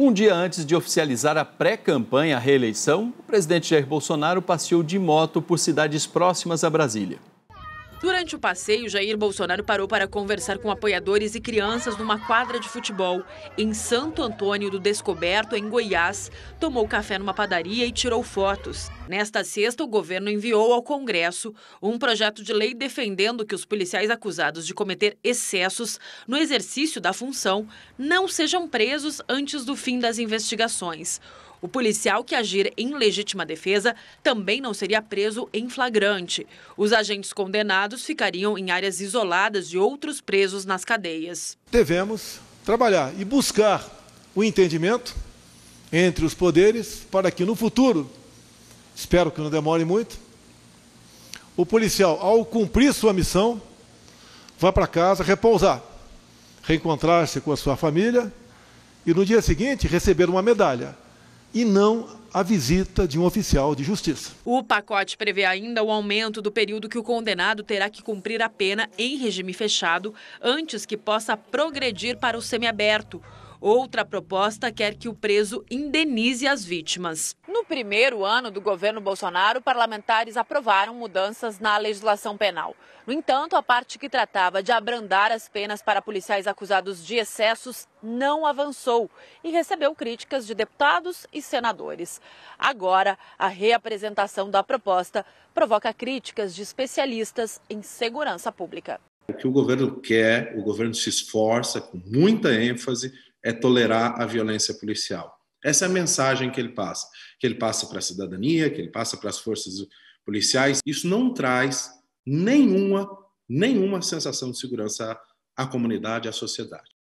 Um dia antes de oficializar a pré-campanha à reeleição, o presidente Jair Bolsonaro passeou de moto por cidades próximas a Brasília. Durante o passeio, Jair Bolsonaro parou para conversar com apoiadores e crianças numa quadra de futebol. Em Santo Antônio do Descoberto, em Goiás, tomou café numa padaria e tirou fotos. Nesta sexta, o governo enviou ao Congresso um projeto de lei defendendo que os policiais acusados de cometer excessos no exercício da função não sejam presos antes do fim das investigações. O policial que agir em legítima defesa também não seria preso em flagrante. Os agentes condenados ficariam em áreas isoladas de outros presos nas cadeias. Devemos trabalhar e buscar o entendimento entre os poderes para que no futuro, espero que não demore muito, o policial, ao cumprir sua missão, vá para casa repousar, reencontrar-se com a sua família e no dia seguinte receber uma medalha e não a visita de um oficial de justiça. O pacote prevê ainda o aumento do período que o condenado terá que cumprir a pena em regime fechado antes que possa progredir para o semiaberto. Outra proposta quer que o preso indenize as vítimas. No primeiro ano do governo Bolsonaro, parlamentares aprovaram mudanças na legislação penal. No entanto, a parte que tratava de abrandar as penas para policiais acusados de excessos não avançou e recebeu críticas de deputados e senadores. Agora, a reapresentação da proposta provoca críticas de especialistas em segurança pública. O que o governo quer, o governo se esforça com muita ênfase, é tolerar a violência policial. Essa é a mensagem que ele passa, que ele passa para a cidadania, que ele passa para as forças policiais. Isso não traz nenhuma, nenhuma sensação de segurança à comunidade, à sociedade.